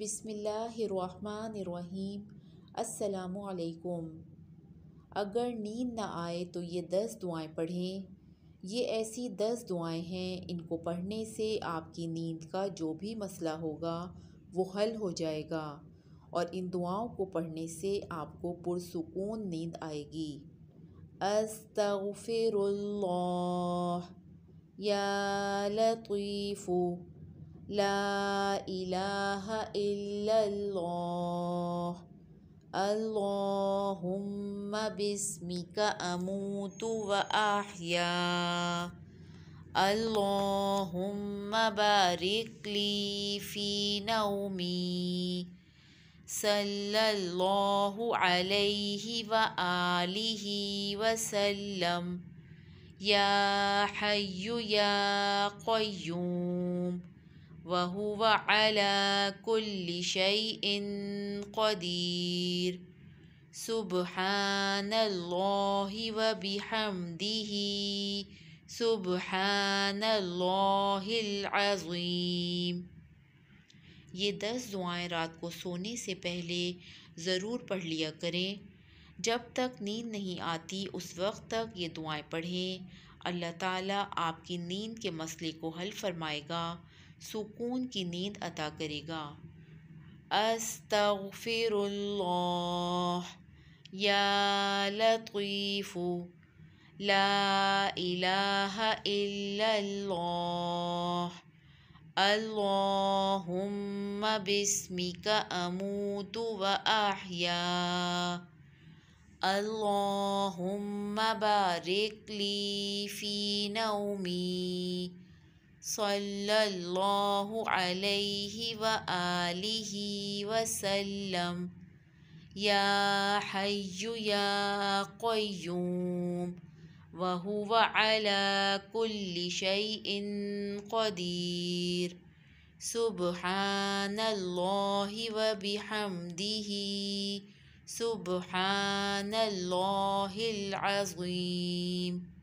بسم اللہ الرحمن الرحیم السلام علیکم اگر نیند نہ آئے تو یہ دس دعائیں پڑھیں یہ ایسی دس دعائیں ہیں ان کو پڑھنے سے آپ کی نیند کا جو بھی مسئلہ ہوگا وہ حل ہو جائے گا اور ان دعاؤں کو پڑھنے سے آپ کو پرسکون نیند آئے گی استغفر اللہ یا لطیف لا إله إلا الله اللهم باسمك أموت وأحيا اللهم بارك لي في نومي صلى الله عليه وآله وسلم يا حي يا قيوم وہو کل قدیر و ولا سبحان اللہ العظیم یہ دس دعائیں رات کو سونے سے پہلے ضرور پڑھ لیا کریں جب تک نیند نہیں آتی اس وقت تک یہ دعائیں پڑھیں اللہ تعالیٰ آپ کی نیند کے مسئلے کو حل فرمائے گا سكون کی نیند عطا کرے گا استغفر الله يا لطيف لا اله الا الله اللهم باسمك اموت واحيا اللهم بارك لي في نومي صلى الله عليه وآله وسلم يا حي يا قيوم وهو على كل شيء قدير سبحان الله وبحمده سبحان الله العظيم